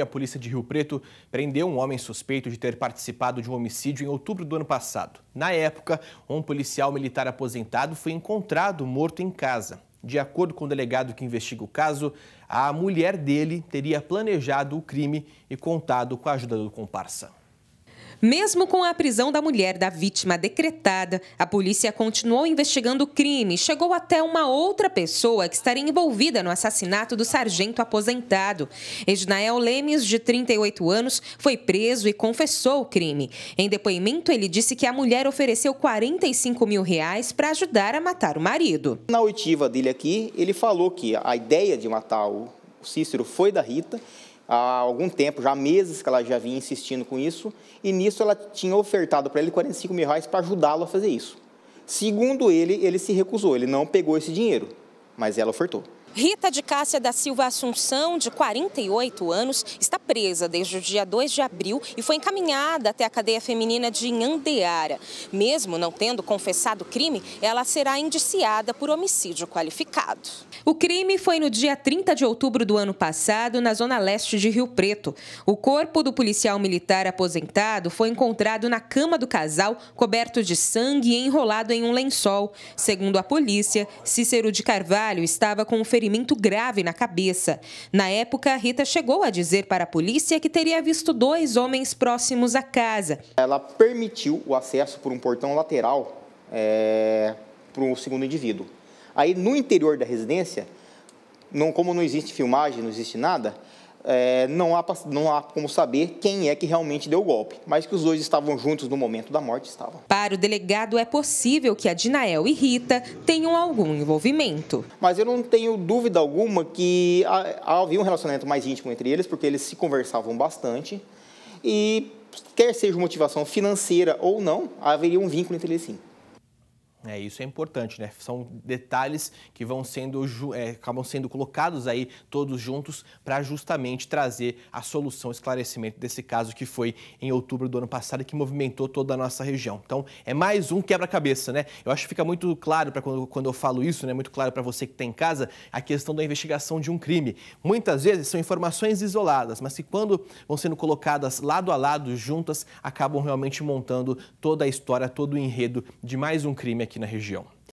A polícia de Rio Preto prendeu um homem suspeito de ter participado de um homicídio em outubro do ano passado. Na época, um policial militar aposentado foi encontrado morto em casa. De acordo com o delegado que investiga o caso, a mulher dele teria planejado o crime e contado com a ajuda do comparsa. Mesmo com a prisão da mulher da vítima decretada, a polícia continuou investigando o crime e chegou até uma outra pessoa que estaria envolvida no assassinato do sargento aposentado. Ednael Lemes, de 38 anos, foi preso e confessou o crime. Em depoimento, ele disse que a mulher ofereceu 45 mil reais para ajudar a matar o marido. Na oitiva dele aqui, ele falou que a ideia de matar o Cícero foi da Rita há algum tempo, já há meses que ela já vinha insistindo com isso, e nisso ela tinha ofertado para ele 45 mil reais para ajudá-lo a fazer isso. Segundo ele, ele se recusou, ele não pegou esse dinheiro, mas ela ofertou. Rita de Cássia da Silva Assunção, de 48 anos, está presa desde o dia 2 de abril e foi encaminhada até a cadeia feminina de Andeara. Mesmo não tendo confessado o crime, ela será indiciada por homicídio qualificado. O crime foi no dia 30 de outubro do ano passado, na zona leste de Rio Preto. O corpo do policial militar aposentado foi encontrado na cama do casal, coberto de sangue e enrolado em um lençol. Segundo a polícia, Cícero de Carvalho estava com o ferimento grave na cabeça. Na época, Rita chegou a dizer para a polícia que teria visto dois homens próximos à casa. Ela permitiu o acesso por um portão lateral é, para o segundo indivíduo. Aí, no interior da residência, não, como não existe filmagem, não existe nada, é, não, há, não há como saber quem é que realmente deu o golpe, mas que os dois estavam juntos no momento da morte estavam. Para o delegado, é possível que a Dinael e Rita tenham algum envolvimento. Mas eu não tenho dúvida alguma que havia um relacionamento mais íntimo entre eles, porque eles se conversavam bastante e, quer seja motivação financeira ou não, haveria um vínculo entre eles sim. É, isso é importante, né? São detalhes que vão sendo, é, acabam sendo colocados aí todos juntos para justamente trazer a solução, esclarecimento desse caso que foi em outubro do ano passado e que movimentou toda a nossa região. Então, é mais um quebra-cabeça, né? Eu acho que fica muito claro para quando, quando eu falo isso, né? Muito claro para você que está em casa, a questão da investigação de um crime. Muitas vezes são informações isoladas, mas que quando vão sendo colocadas lado a lado, juntas, acabam realmente montando toda a história, todo o enredo de mais um crime aqui aqui na região.